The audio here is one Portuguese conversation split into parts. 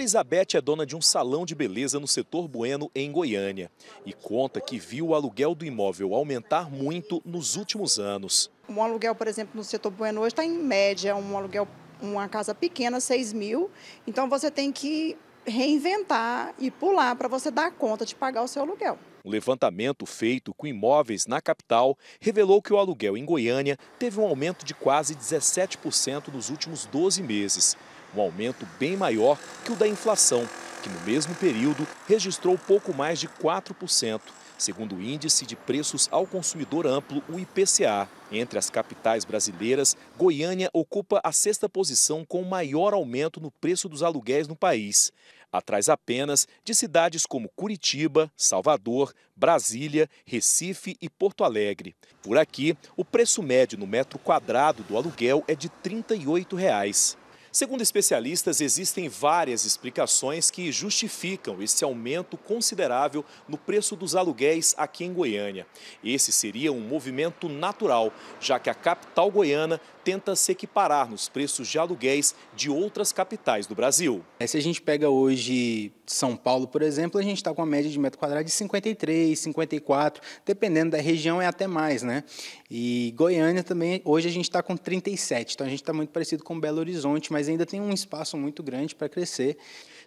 Elizabeth é dona de um salão de beleza no setor Bueno, em Goiânia, e conta que viu o aluguel do imóvel aumentar muito nos últimos anos. Um aluguel, por exemplo, no setor Bueno hoje está em média, um aluguel, uma casa pequena, 6 mil. Então você tem que reinventar e pular para você dar conta de pagar o seu aluguel. O levantamento feito com imóveis na capital revelou que o aluguel em Goiânia teve um aumento de quase 17% nos últimos 12 meses. Um aumento bem maior que o da inflação, que no mesmo período registrou pouco mais de 4% segundo o Índice de Preços ao Consumidor Amplo, o IPCA. Entre as capitais brasileiras, Goiânia ocupa a sexta posição com maior aumento no preço dos aluguéis no país, atrás apenas de cidades como Curitiba, Salvador, Brasília, Recife e Porto Alegre. Por aqui, o preço médio no metro quadrado do aluguel é de R$ 38. Reais. Segundo especialistas, existem várias explicações que justificam esse aumento considerável no preço dos aluguéis aqui em Goiânia. Esse seria um movimento natural, já que a capital goiana tenta se equiparar nos preços de aluguéis de outras capitais do Brasil. É, se a gente pega hoje São Paulo, por exemplo, a gente está com a média de metro quadrado de 53, 54, dependendo da região é até mais, né? E Goiânia também, hoje a gente está com 37, então a gente está muito parecido com Belo Horizonte, mas mas ainda tem um espaço muito grande para crescer.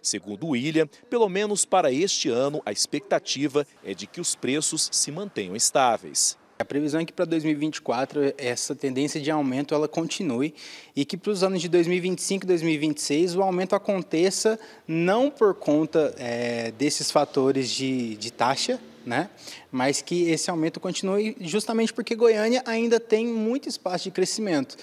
Segundo William, pelo menos para este ano, a expectativa é de que os preços se mantenham estáveis. A previsão é que para 2024 essa tendência de aumento ela continue e que para os anos de 2025 e 2026 o aumento aconteça não por conta é, desses fatores de, de taxa, né? mas que esse aumento continue justamente porque Goiânia ainda tem muito espaço de crescimento.